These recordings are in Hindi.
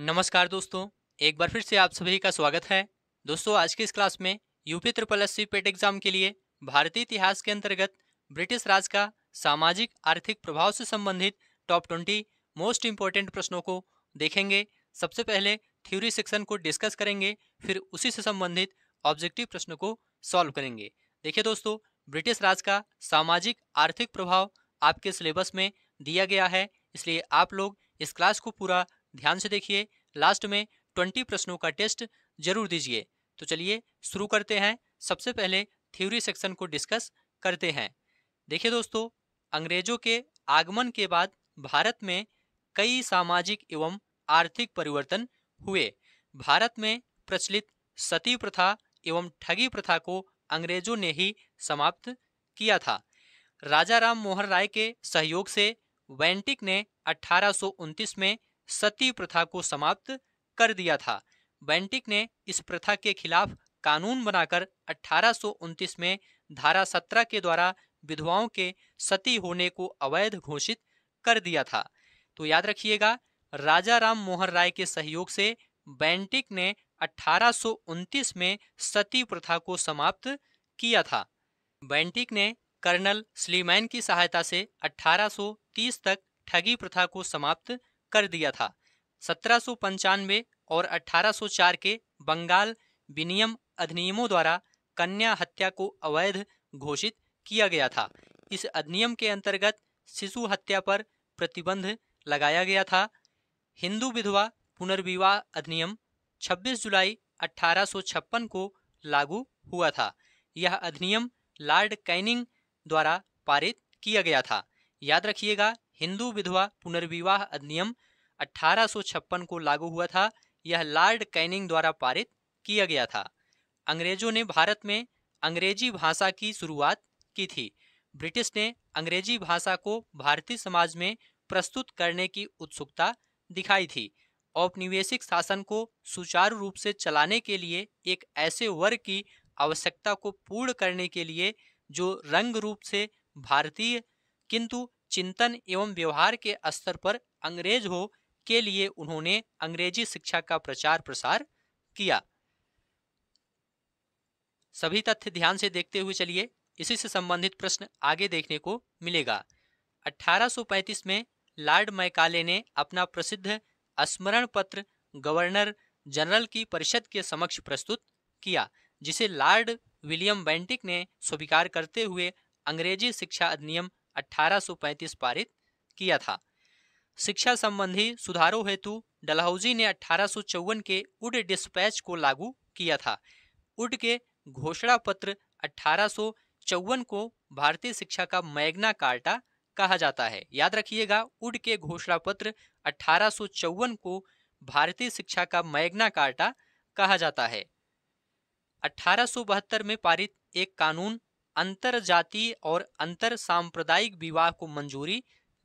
नमस्कार दोस्तों एक बार फिर से आप सभी का स्वागत है दोस्तों आज की इस क्लास में UP triple S C PET exam के लिए भारतीय इतिहास के अंतर्गत ब्रिटिश राज का सामाजिक आर्थिक प्रभाव से संबंधित टॉप ट्वेंटी मोस्ट इम्पोर्टेंट प्रश्नों को देखेंगे सबसे पहले थ्योरी सेक्शन को डिस्कस करेंगे फिर उसी से संबंधित ऑब्जेक्टिव प्रश्न को सॉल्व करेंगे देखिए दोस्तों ब्रिटिश राज का सामाजिक आर्थिक प्रभाव आपके सिलेबस में दिया गया है इसलिए आप लोग इस क्लास को पूरा ध्यान से देखिए लास्ट में ट्वेंटी प्रश्नों का टेस्ट जरूर दीजिए तो चलिए शुरू करते हैं सबसे पहले थ्योरी सेक्शन को डिस्कस करते हैं देखिए दोस्तों अंग्रेजों के आगमन के बाद भारत में कई सामाजिक एवं आर्थिक परिवर्तन हुए भारत में प्रचलित सती प्रथा एवं ठगी प्रथा को अंग्रेजों ने ही समाप्त किया था राजा राम मोहन राय के सहयोग से वैंटिक ने अठारह में सती प्रथा को समाप्त कर दिया था बेंटिक ने इस प्रथा के खिलाफ कानून बनाकर अठारह में धारा 17 के द्वारा विधवाओं के सती होने को अवैध घोषित कर दिया था तो याद रखिएगा राजा राम मोहन राय के सहयोग से बेंटिक ने अठारह में सती प्रथा को समाप्त किया था बेंटिक ने कर्नल स्लीमैन की सहायता से 1830 तक ठगी प्रथा को समाप्त कर दिया था सत्रह और 1804 के बंगाल विनियम अधिनियमों द्वारा कन्या हत्या को अवैध घोषित किया गया था इस अधिनियम के अंतर्गत शिशु हत्या पर प्रतिबंध लगाया गया था हिंदू विधवा पुनर्विवाह अधिनियम 26 जुलाई 1856 को लागू हुआ था यह अधिनियम लॉर्ड कैनिंग द्वारा पारित किया गया था याद रखिएगा हिंदू विधवा पुनर्विवाह अधिनियम 1856 को लागू हुआ था यह लॉर्ड कैनिंग द्वारा पारित किया गया था अंग्रेजों ने भारत में अंग्रेजी भाषा की शुरुआत की थी ब्रिटिश ने अंग्रेजी भाषा को भारतीय समाज में प्रस्तुत करने की उत्सुकता दिखाई थी औपनिवेशिक शासन को सुचारू रूप से चलाने के लिए एक ऐसे वर्ग की आवश्यकता को पूर्ण करने के लिए जो रंग रूप से भारतीय किंतु चिंतन एवं व्यवहार के स्तर पर अंग्रेज हो के लिए उन्होंने अंग्रेजी शिक्षा का प्रचार प्रसार किया सभी तथ्य ध्यान से देखते हुए चलिए इसी से संबंधित प्रश्न आगे देखने को मिलेगा 1835 में लॉर्ड मैकाले ने अपना प्रसिद्ध स्मरण पत्र गवर्नर जनरल की परिषद के समक्ष प्रस्तुत किया जिसे लॉर्ड विलियम बेंटिक ने स्वीकार करते हुए अंग्रेजी शिक्षा अधिनियम 1835 पारित किया था शिक्षा संबंधी सुधारों हेतु डलहौजी ने अठारह के उड डिस्पैच को लागू किया था उड के घोषणा पत्र अठारह को भारतीय शिक्षा का मैग्ना कार्टा कहा जाता है याद रखिएगा उड के घोषणा पत्र अठारह को भारतीय शिक्षा का मैग्ना कार्टा कहा जाता है अठारह में पारित एक कानून अंतर जातीय और अंतर सांप्रदायिक विवाह को मंजूरी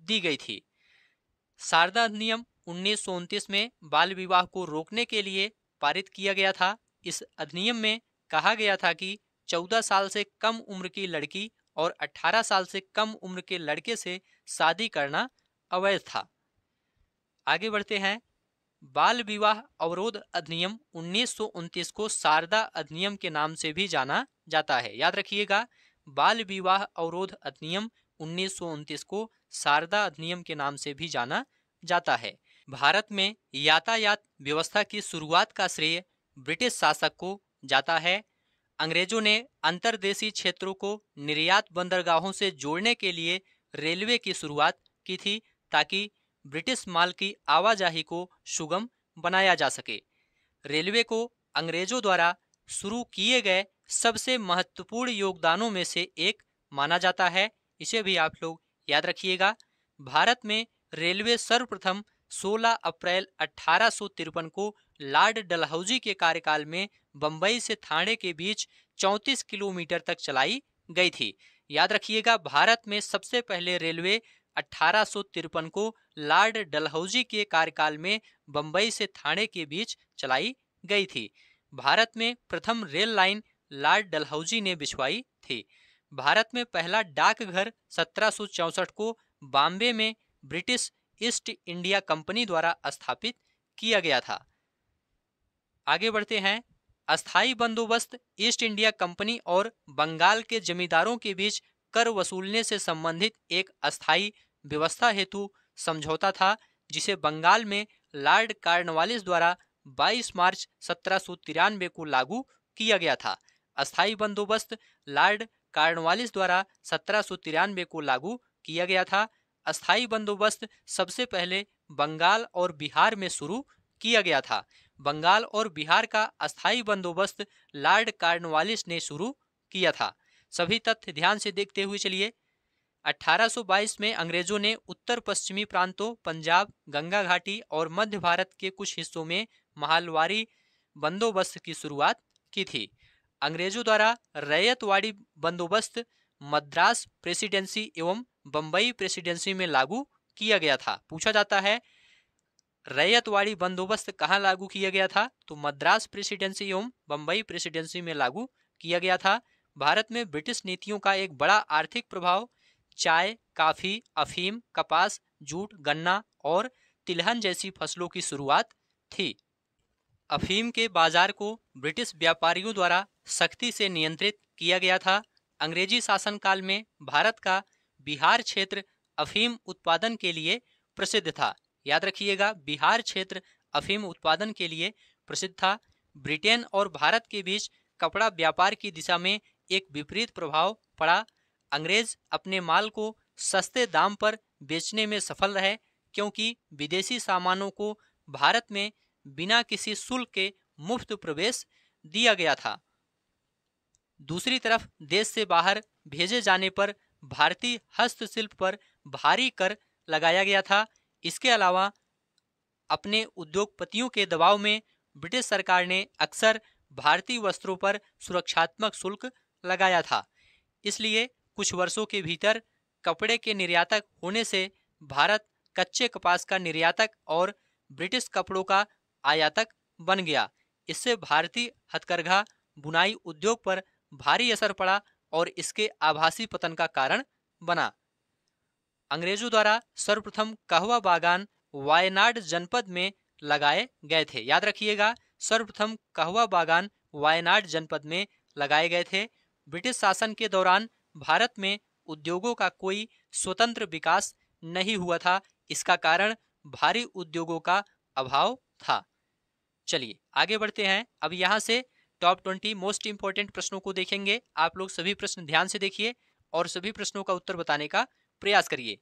दी गई थी शारदा अधिनियम उन्नीस में बाल विवाह को रोकने के लिए पारित किया गया था इस अधिनियम में कहा गया था कि 14 साल से कम उम्र की लड़की और 18 साल से कम उम्र के लड़के से शादी करना अवैध था आगे बढ़ते हैं बाल विवाह अवरोध अधिनियम उन्नीस को शारदा अधिनियम के नाम से भी जाना जाता है याद रखिएगा बाल विवाह अवरोध अधिनियम उन्नीस को शारदा अधिनियम के नाम से भी जाना जाता है भारत में यातायात व्यवस्था की शुरुआत का श्रेय ब्रिटिश शासक को जाता है अंग्रेजों ने अंतर्देशीय क्षेत्रों को निर्यात बंदरगाहों से जोड़ने के लिए रेलवे की शुरुआत की थी ताकि ब्रिटिश माल की आवाजाही को सुगम बनाया जा सके रेलवे को अंग्रेजों द्वारा शुरू किए गए सबसे महत्वपूर्ण योगदानों में से एक माना जाता है इसे भी आप लोग याद रखिएगा भारत में रेलवे सर्वप्रथम 16 अप्रैल अठारह को लॉर्ड डलहौजी के कार्यकाल में बंबई से थाने के बीच 34 किलोमीटर तक चलाई गई थी याद रखिएगा भारत में सबसे पहले रेलवे अठारह को लॉर्ड डलहौजी के कार्यकाल में बंबई से थाने के बीच चलाई गई थी भारत में प्रथम रेल लाइन लॉर्ड डलहौजी ने बिछवाई थी भारत में पहला डाकघर सत्रह को बॉम्बे में ब्रिटिश ईस्ट इंडिया कंपनी द्वारा स्थापित किया गया था आगे बढ़ते हैं अस्थाई बंदोबस्त ईस्ट इंडिया कंपनी और बंगाल के जमींदारों के बीच कर वसूलने से संबंधित एक अस्थाई व्यवस्था हेतु समझौता था जिसे बंगाल में लॉर्ड कार्नवालिस द्वारा 22 मार्च सत्रह को लागू किया गया था अस्थाई बंदोबस्त लॉर्ड कार्नवालिस द्वारा सत्रह को लागू किया गया था अस्थाई बंदोबस्त सबसे पहले बंगाल और बिहार में शुरू किया गया था बंगाल और बिहार का अस्थाई बंदोबस्त लॉर्ड कार्नवालिस ने शुरू किया था सभी तथ्य ध्यान से देखते हुए चलिए 1822 में अंग्रेजों ने उत्तर पश्चिमी प्रांतों पंजाब गंगा घाटी और मध्य भारत के कुछ हिस्सों में महालवारी बंदोबस्त की शुरुआत की थी अंग्रेजों द्वारा रैयतवाड़ी बंदोबस्त मद्रास प्रेसिडेंसी एवं बम्बई प्रेसिडेंसी में लागू किया गया था पूछा जाता है रैयतवाड़ी बंदोबस्त कहाँ लागू किया गया था तो मद्रास प्रेसिडेंसी एवं बंबई प्रेसिडेंसी में लागू किया गया था भारत में ब्रिटिश नीतियों का एक बड़ा आर्थिक प्रभाव चाय काफ़ी अफीम कपास जूट गन्ना और तिलहन जैसी फसलों की शुरुआत थी अफीम के बाजार को ब्रिटिश व्यापारियों द्वारा सख्ती से नियंत्रित किया गया था अंग्रेजी शासनकाल में भारत का बिहार क्षेत्र अफीम उत्पादन के लिए प्रसिद्ध था याद रखिएगा बिहार क्षेत्र अफीम उत्पादन के लिए प्रसिद्ध था ब्रिटेन और भारत के बीच कपड़ा व्यापार की दिशा में एक विपरीत प्रभाव पड़ा अंग्रेज अपने माल को सस्ते दाम पर बेचने में सफल रहे क्योंकि विदेशी सामानों को भारत में बिना किसी शुल्क के मुफ्त प्रवेश दिया गया था दूसरी तरफ देश से बाहर भेजे जाने पर भारतीय हस्तशिल्प पर भारी कर लगाया गया था इसके अलावा अपने उद्योगपतियों के दबाव में ब्रिटिश सरकार ने अक्सर भारतीय वस्त्रों पर सुरक्षात्मक शुल्क लगाया था इसलिए कुछ वर्षों के भीतर कपड़े के निर्यातक होने से भारत कच्चे कपास का निर्यातक और ब्रिटिश कपड़ों का आयातक बन गया इससे भारतीय हथकरघा बुनाई उद्योग पर भारी असर पड़ा और इसके आभासी पतन का कारण बना अंग्रेजों द्वारा सर्वप्रथम कहवा बागान वायनाड जनपद में लगाए गए थे याद रखिएगा सर्वप्रथम कहवा बागान वायनाड जनपद में लगाए गए थे ब्रिटिश शासन के दौरान भारत में उद्योगों का कोई स्वतंत्र विकास नहीं हुआ था इसका कारण भारी उद्योगों का अभाव था चलिए आगे बढ़ते हैं अब यहाँ से टॉप ट्वेंटी मोस्ट इंपॉर्टेंट प्रश्नों को देखेंगे आप लोग सभी प्रश्न ध्यान से देखिए और सभी प्रश्नों का उत्तर बताने का प्रयास करिए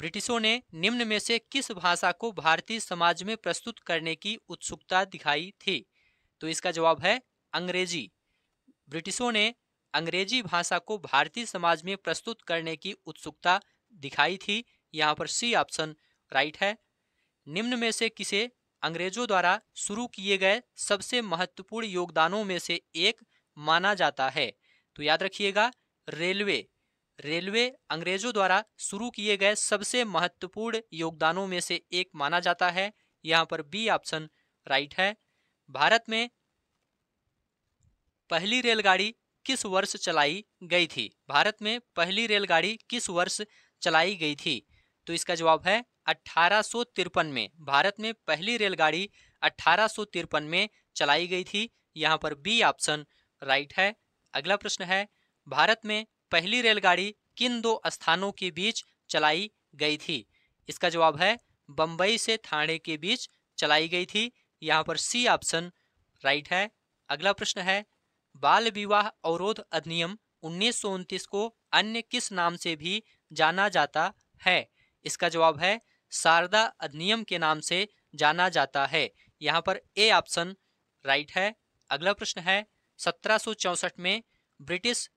ब्रिटिशों ने निम्न में से किस भाषा को भारतीय समाज में प्रस्तुत करने की उत्सुकता दिखाई थी तो इसका जवाब है अंग्रेजी ब्रिटिशों ने अंग्रेजी भाषा को भारतीय समाज में प्रस्तुत करने की उत्सुकता दिखाई थी यहाँ पर सी ऑप्शन राइट है निम्न में से किसे अंग्रेजों द्वारा शुरू किए गए सबसे महत्वपूर्ण योगदानों में से एक माना जाता है तो याद रखिएगा रेलवे रेलवे अंग्रेजों द्वारा शुरू किए गए सबसे महत्वपूर्ण योगदानों में से एक माना जाता है यहाँ पर बी ऑप्शन राइट है भारत में पहली रेलगाड़ी किस वर्ष चलाई गई थी भारत में पहली रेलगाड़ी किस वर्ष चलाई गई थी तो इसका जवाब है अठारह में भारत में पहली रेलगाड़ी अठारह में चलाई गई थी यहाँ पर बी ऑप्शन राइट है अगला प्रश्न है भारत में पहली रेलगाड़ी किन दो स्थानों के बीच चलाई गई थी इसका जवाब है बंबई से थाने के बीच चलाई गई थी यहाँ पर सी ऑप्शन राइट है अगला प्रश्न है बाल विवाह अवरोध अधिनियम उन्नीस को अन्य किस नाम से भी जाना जाता है इसका जवाब है शारदा अधिनियम के नाम से जाना जाता है यहाँ पर ए ऑप्शन राइट है अगला प्रश्न है सत्रह में ब्रिटिश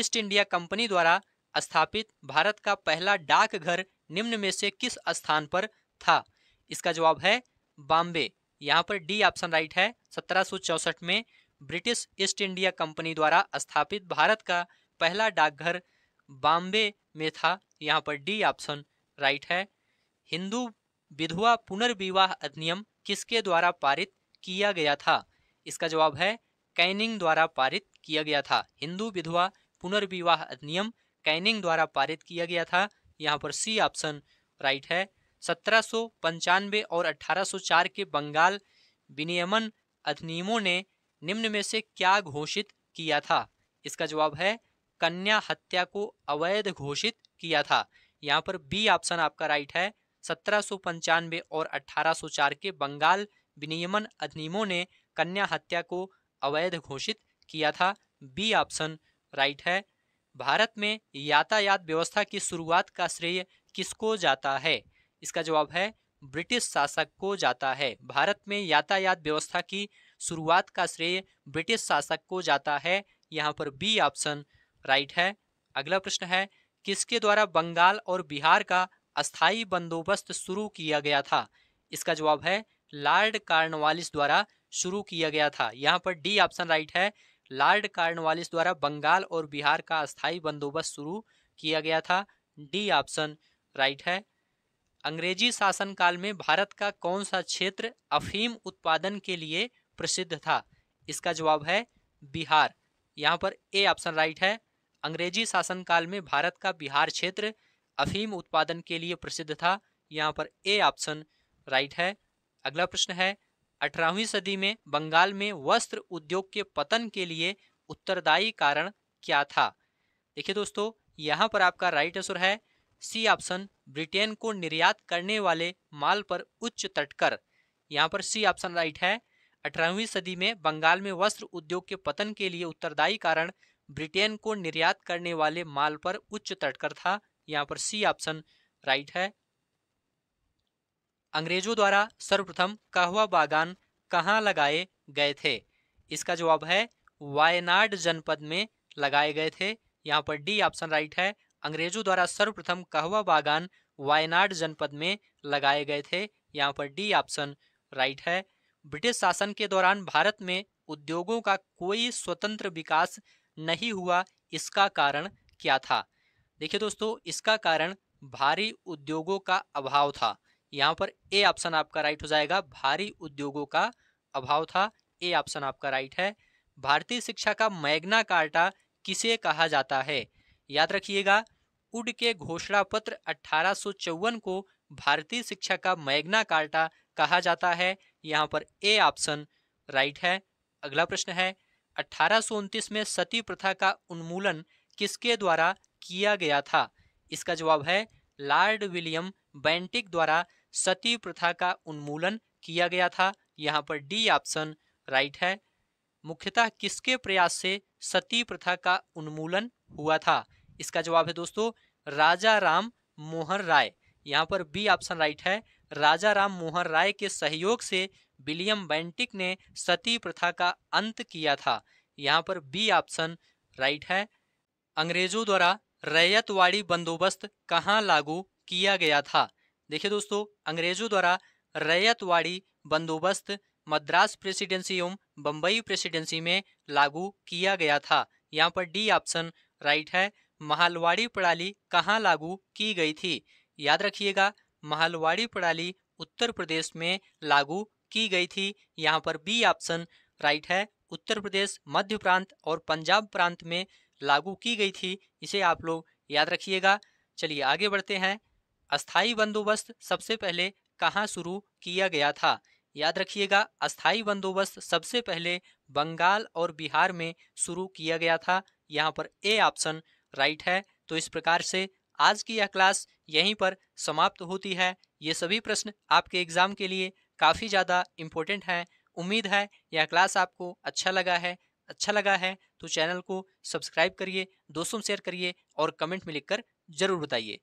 ईस्ट इंडिया कंपनी द्वारा स्थापित भारत का पहला डाकघर निम्न में से किस स्थान पर था इसका जवाब है बॉम्बे यहाँ पर डी ऑप्शन राइट है सत्रह में ब्रिटिश ईस्ट इंडिया कंपनी द्वारा स्थापित भारत का पहला डाकघर बॉम्बे में था यहाँ पर डी ऑप्शन राइट है हिंदू विधवा पुनर्विवाह अधिनियम किसके द्वारा पारित किया गया था इसका जवाब है कैनिंग द्वारा पारित किया गया था हिंदू विधवा पुनर्विवाह अधिनियम कैनिंग द्वारा पारित किया गया था यहाँ पर सी ऑप्शन राइट है सत्रह और 1804 के बंगाल विनियमन अधिनियमों ने निम्न में से क्या घोषित किया था इसका जवाब है कन्या हत्या को अवैध घोषित किया था यहाँ पर बी ऑप्शन आपका राइट है सत्रह और 1804 के बंगाल विनियमन अधिनियमों ने कन्या हत्या को अवैध घोषित किया था बी ऑप्शन राइट है भारत में यातायात व्यवस्था की शुरुआत का श्रेय किसको जाता है इसका जवाब है ब्रिटिश शासक को जाता है भारत में यातायात व्यवस्था की शुरुआत का श्रेय ब्रिटिश शासक को जाता है यहाँ पर बी ऑप्शन राइट है अगला प्रश्न है किसके द्वारा बंगाल और बिहार का अस्थाई बंदोबस्त शुरू किया गया था इसका जवाब है लॉर्ड कार्नवालिस द्वारा शुरू किया गया था यहाँ पर डी ऑप्शन राइट है लॉर्ड कार्नवालिस द्वारा बंगाल और बिहार का अस्थाई बंदोबस्त शुरू किया गया था डी ऑप्शन राइट है अंग्रेजी शासनकाल में भारत का कौन सा क्षेत्र अफीम उत्पादन के लिए प्रसिद्ध था इसका जवाब है बिहार यहाँ पर ए ऑप्शन राइट है अंग्रेजी शासनकाल में भारत का बिहार क्षेत्र अफीम उत्पादन के लिए प्रसिद्ध था यहाँ पर ए ऑप्शन राइट है अगला प्रश्न है अठारहवीं सदी में बंगाल में वस्त्र उद्योग के पतन के लिए उत्तरदायी कारण क्या था देखिए दोस्तों यहाँ पर आपका राइट आंसर है सी ऑप्शन ब्रिटेन को निर्यात करने वाले माल पर उच्च तटकर यहाँ पर सी ऑप्शन राइट है अठारहवीं सदी में बंगाल में वस्त्र उद्योग के पतन के लिए उत्तरदायी कारण ब्रिटेन को निर्यात करने वाले माल पर उच्च तटकर था यहाँ पर सी ऑप्शन राइट है अंग्रेजों द्वारा सर्वप्रथम कहवा बागान कहा लगाए गए थे इसका जवाब है वायनाड जनपद में लगाए गए थे यहाँ पर डी ऑप्शन राइट है अंग्रेजों द्वारा सर्वप्रथम कहवा बागान वायनाड जनपद में लगाए गए थे यहाँ पर डी ऑप्शन राइट है ब्रिटिश शासन के दौरान भारत में उद्योगों का कोई स्वतंत्र विकास नहीं हुआ इसका कारण क्या था देखिए दोस्तों इसका कारण भारी उद्योगों का अभाव था यहाँ पर ए ऑप्शन आपका राइट हो जाएगा भारी उद्योगों का अभाव था ए ऑप्शन आपका राइट है भारतीय शिक्षा का मैग्ना कार्टा किसे कहा जाता है याद रखिएगा उड के घोषणा पत्र अठारह को भारतीय शिक्षा का मैग्ना कार्टा कहा जाता है यहाँ पर ए ऑप्शन राइट है अगला प्रश्न है अठारह में सती प्रथा का उन्मूलन किसके द्वारा किया गया था इसका जवाब है लॉर्ड विलियम बैंटिक द्वारा सती प्रथा का उन्मूलन किया गया था यहाँ पर डी ऑप्शन राइट है मुख्यतः किसके प्रयास से सती प्रथा का उन्मूलन हुआ था इसका जवाब है दोस्तों राजा राम मोहन राय यहाँ पर बी ऑप्शन राइट है राजा राम मोहन राय के सहयोग से विलियम बैंटिक ने सती प्रथा का अंत किया था यहाँ पर बी ऑप्शन राइट है अंग्रेजों द्वारा रैयतवाड़ी बंदोबस्त कहाँ लागू किया गया था देखिए दोस्तों अंग्रेजों द्वारा रैयतवाड़ी बंदोबस्त मद्रास प्रेसिडेंसी एवं बम्बई प्रेसिडेंसी में लागू किया गया था यहाँ पर डी ऑप्शन राइट है महालवाड़ी प्रणाली कहाँ लागू की गई थी याद रखिएगा महालवाड़ी प्रणाली उत्तर प्रदेश में लागू की गई थी यहाँ पर बी ऑप्शन राइट है उत्तर प्रदेश मध्य प्रांत और पंजाब प्रांत में लागू की गई थी इसे आप लोग याद रखिएगा चलिए आगे बढ़ते हैं अस्थाई बंदोबस्त सबसे पहले कहाँ शुरू किया गया था याद रखिएगा अस्थाई बंदोबस्त सबसे पहले बंगाल और बिहार में शुरू किया गया था यहाँ पर ए ऑप्शन राइट है तो इस प्रकार से आज की यह क्लास यहीं पर समाप्त होती है ये सभी प्रश्न आपके एग्ज़ाम के लिए काफ़ी ज़्यादा इम्पोर्टेंट हैं उम्मीद है यह क्लास आपको अच्छा लगा है अच्छा लगा है तो चैनल को सब्सक्राइब करिए दोस्तों शेयर करिए और कमेंट में लिखकर जरूर बताइए